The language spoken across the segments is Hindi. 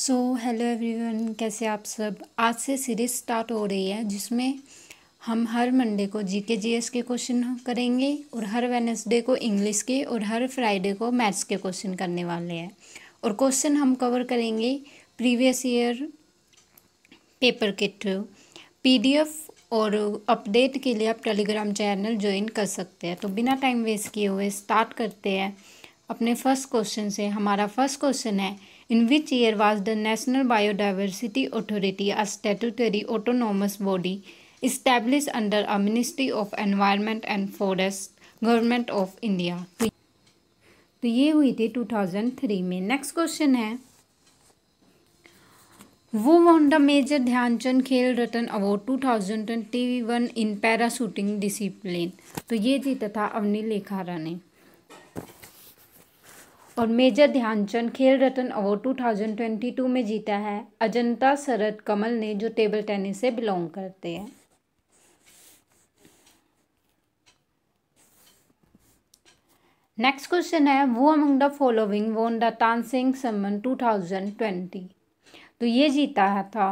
सो हेलो एवरीवन कैसे आप सब आज से सीरीज स्टार्ट हो रही है जिसमें हम हर मंडे को जीके जीएस के क्वेश्चन करेंगे और हर वेनसडे को इंग्लिश के और हर फ्राइडे को मैथ्स के क्वेश्चन करने वाले हैं और क्वेश्चन हम कवर करेंगे प्रीवियस ईयर पेपर के थ्रू पीडीएफ और अपडेट के लिए आप टेलीग्राम चैनल ज्वाइन कर सकते हैं तो बिना टाइम वेस्ट किए हुए स्टार्ट करते हैं अपने फर्स्ट क्वेश्चन से हमारा फर्स्ट क्वेश्चन है in which year was the National Biodiversity Authority, a statutory autonomous body established under a Ministry of Environment and Forest, Government of India. तो ये हुई थी 2003 में नेक्स्ट क्वेश्चन है वो won the major Dhyanchand Khel Ratna award 2021 in para shooting discipline तो ये जीता था अवनी लेखारा ने और मेजर ध्यानचंद खेल रत्न अवार्ड 2022 में जीता है अजंता शरद कमल ने जो टेबल टेनिस से बिलोंग करते हैं नेक्स्ट क्वेश्चन है who among the following won the Tansen Samman 2020 तो ये जीता है था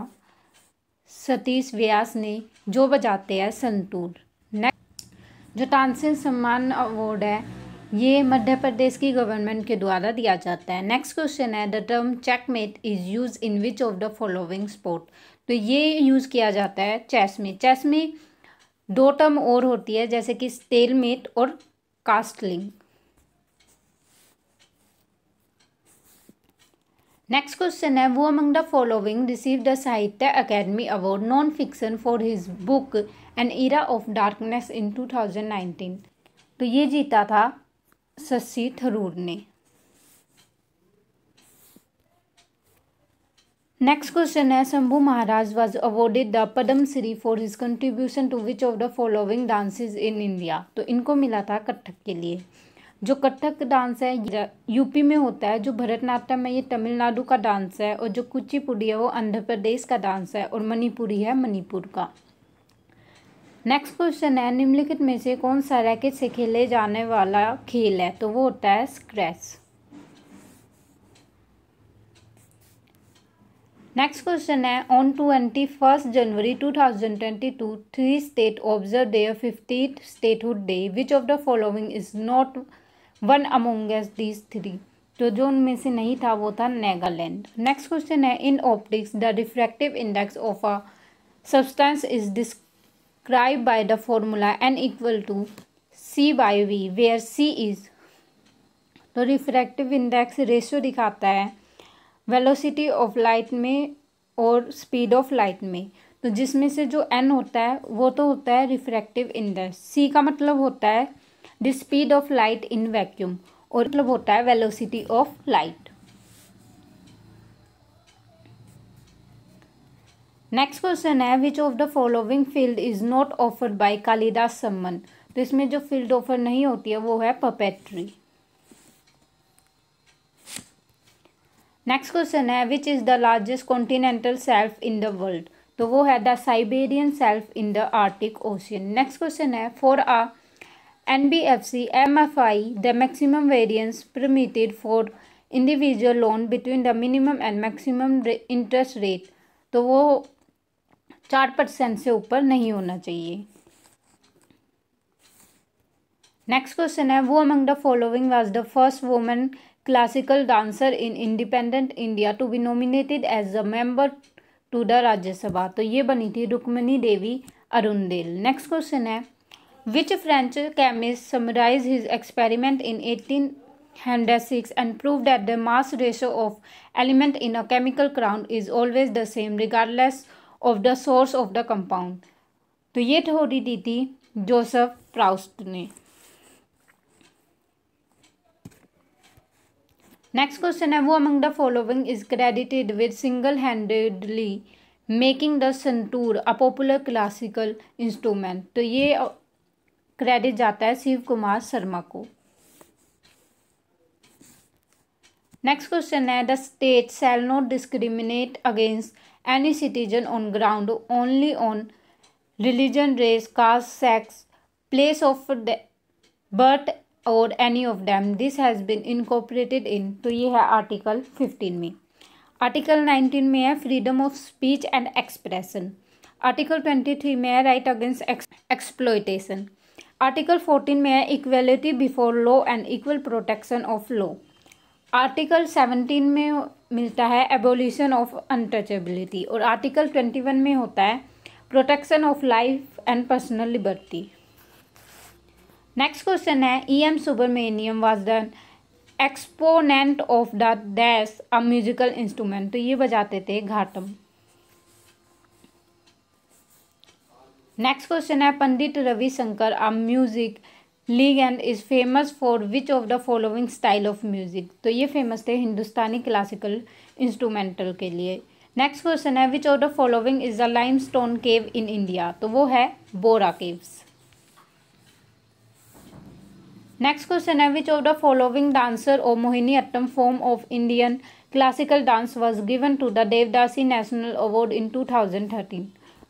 सतीश व्यास ने जो बजाते हैं संतूर नेक्स्ट जो तानसिंग सम्मान अवार्ड है ये मध्य प्रदेश की गवर्नमेंट के द्वारा दिया जाता है नेक्स्ट क्वेश्चन है the term checkmate is use in which of the following sport तो ये यूज़ किया जाता है चेस में चेस में दो टर्म और होती है जैसे कि स्टेलमेट और कास्टलिंग नेक्स्ट क्वेश्चन है who among the following receive the Sahitya Akademi award non fiction for his book an era of darkness in two thousand nineteen तो ये जीता था शशि थरूर ने नेक्स्ट क्वेश्चन है Shambhu Maharaj was awarded the Padma Shri for his contribution to which of the following dances in India तो इनको मिला था कथक के लिए जो कथक डांस है यूपी में होता है जो भरतनाट्यम है ये तमिलनाडु का डांस है और जो कुचिपुड़ी है वो आंध्र प्रदेश का डांस है और मणिपुरी है मणिपुर का नेक्स्ट क्वेश्चन है निम्नलिखित में से कौन सा रैकेट से खेले जाने वाला खेल है तो वो होता है स्क्रैच नेक्स्ट क्वेश्चन है on twenty first January two thousand twenty two three state observe day fifty statehood day which of the following is not one among these three तो जो उनमें से नहीं था वो था नेगालैंड नेक्स्ट क्वेश्चन है in optics the refractive index of a substance is disc described by the formula n equal to c by v where c is तो रिफ्रैक्टिव इंडेक्स रेशियो दिखाता है वेलोसिटी ऑफ लाइट में और स्पीड ऑफ लाइट में तो जिसमें से जो एन होता है वो तो होता है रिफ्रैक्टिव इंडेक्स सी का मतलब होता है the speed of light in vacuum और मतलब होता है velocity of light next question है which of the following field is not offered by Kalidas Samman तो इसमें जो फील्ड ऑफर नहीं होती है वो है पपेट्री नेक्स्ट क्वेश्चन है which is the largest continental shelf in the world तो वो है the Siberian shelf in the Arctic Ocean next question है for a N B F C M F I the maximum variance permitted for individual loan between the minimum and maximum interest rate तो वो चार परसेंट से ऊपर नहीं होना चाहिए नेक्स्ट क्वेश्चन है who among the following was the first women classical dancer in independent India to be nominated as a member to the Rajya Sabha तो ये बनी थी Rukmini Devi Arundale next question है which French chemist summarise his experiment in eighteen hundred six and prove that the mass ratio of element in a chemical compound is always the same regardless of the source of the compound तो ये थ्योरी दी थी जोसेफ प्राउस्ट ने नेक्स्ट क्वेश्चन है who among the following is credited with single handedly making the santoor a popular classical instrument तो ये क्रेडिट जाता है शिव कुमार शर्मा को नेक्स्ट क्वेश्चन है the state shall not discriminate against any citizen on ground only on religion, race, caste, sex, place of birth और any of them this has been incorporated in तो ये है आर्टिकल फिफ्टीन में आर्टिकल नाइनटीन में है freedom of speech and expression article twenty three में है right against exploitation article fourteen में है equality before law and equal protection of law article seventeen में मिलता है एबोल्यूशन ऑफ अनटचेबिलिटी और आर्टिकल ट्वेंटी वन में होता है protection of life and personal liberty next question है E e M Subramaniam was the exponent of the dash a musical instrument तो ये बजाते थे घाटम नेक्स्ट क्वेश्चन है Pandit Ravishankar a music legend is famous for which of the following style of music तो ये फेमस थे हिंदुस्तानी क्लासिकल इंस्ट्रूमेंटल के लिए नेक्स्ट क्वेश्चन है which of the following is the lime stone cave in India तो वो है बोरा केव्स नेक्स्ट क्वेश्चन है which of the following dancer or Mohiniyattam form of Indian classical dance was given to the Devadasi national award in two thousand thirteen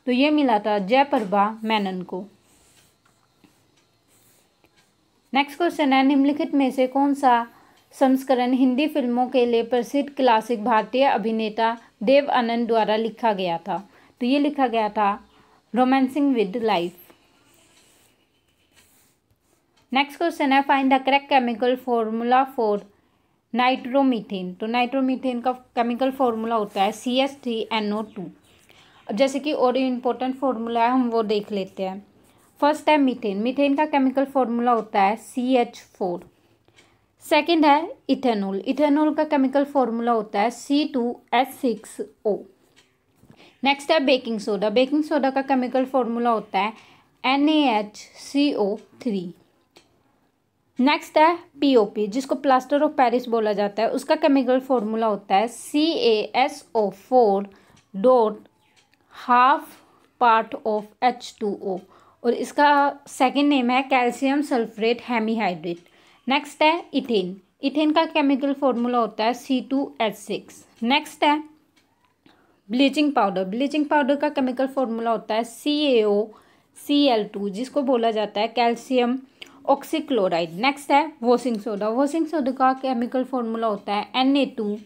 तो ये मिला था जयप्रभा मैनन को नेक्स्ट क्वेश्चन है निम्नलिखित में से कौन सा संस्करण हिंदी फिल्मों के लिए प्रसिद्ध क्लासिक भारतीय अभिनेता देव आनंद द्वारा लिखा गया था तो ये लिखा गया था romancing with life next question है find the correct chemical formula for nitromethane तो नाइट्रोमीथेन का केमिकल फॉर्मूला होता है C S three N O two जैसे कि और इम्पोर्टेंट फॉर्मूला है हम वो देख लेते हैं फर्स्ट है मीथेन मीथेन का केमिकल फॉर्मूला होता है सी एच फोर सेकेंड है इथेनॉल इथेनॉल का केमिकल फॉर्मूला होता है C two H six O next है बेकिंग सोडा बेकिंग सोडा का केमिकल फॉर्मूला होता है N A H C O three next है पी ओ पी जिसको प्लास्टर ऑफ पेरिस बोला जाता है उसका केमिकल फॉर्मूला होता है C A S O four dot half part of H two O और इसका सेकेंड नेम है कैल्शियम सल्फरेट हेमीहाइड्रेट नेक्स्ट है इथेन इथेन का केमिकल फॉर्मूला होता है C two H six next है ब्लीचिंग पाउडर ब्लीचिंग पाउडर का केमिकल फॉर्मूला होता है सी ए ओ सी एल टू जिसको बोला जाता है कैल्शियम ऑक्सीक्लोराइड नेक्स्ट है वॉशिंग सोडा वॉशिंग सोडा का केमिकल फॉर्मूला होता है N A two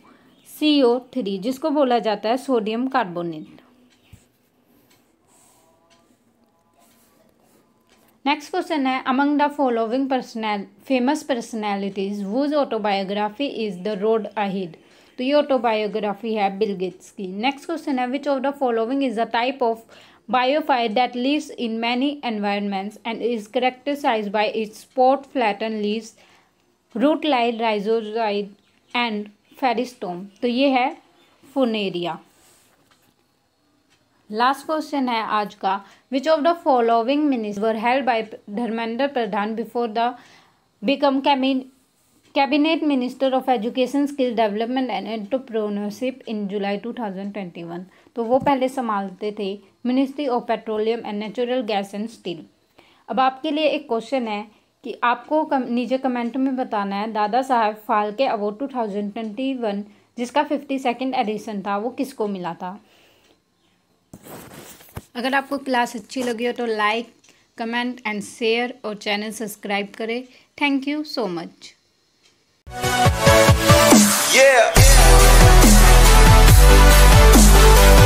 C O three जिसको बोला जाता है सोडियम कार्बोनेट नेक्स्ट क्वेश्चन है among the following personal famous personalities whose autobiography is the road ahead तो ये ऑटोबायोग्राफी है बिल गेट्स की नेक्स्ट क्वेश्चन है which of the following is the type of bryophyte that lives in many environments and is characterised by its spot flat and leaves root light rhizoid and peristome तो ये है फोनेरिया लास्ट क्वेश्चन है आज का which of the following minister were held by Dharmendra Pradhan before the become came in cabinet minister of education skill development and entrepreneurship in July 2021 तो वो पहले संभालते थे ministry of petroleum and natural gas and steel अब आपके लिए एक क्वेश्चन है कि आपको कम, नीचे कमेंट में बताना है दादा साहब फाल्के अवार्ड 2021 जिसका फिफ्टी सेकेंड एडिशन था वो किसको मिला था अगर आपको क्लास अच्छी लगी हो तो लाइक कमेंट एंड शेयर और चैनल सब्सक्राइब करें thank you so much Yeah.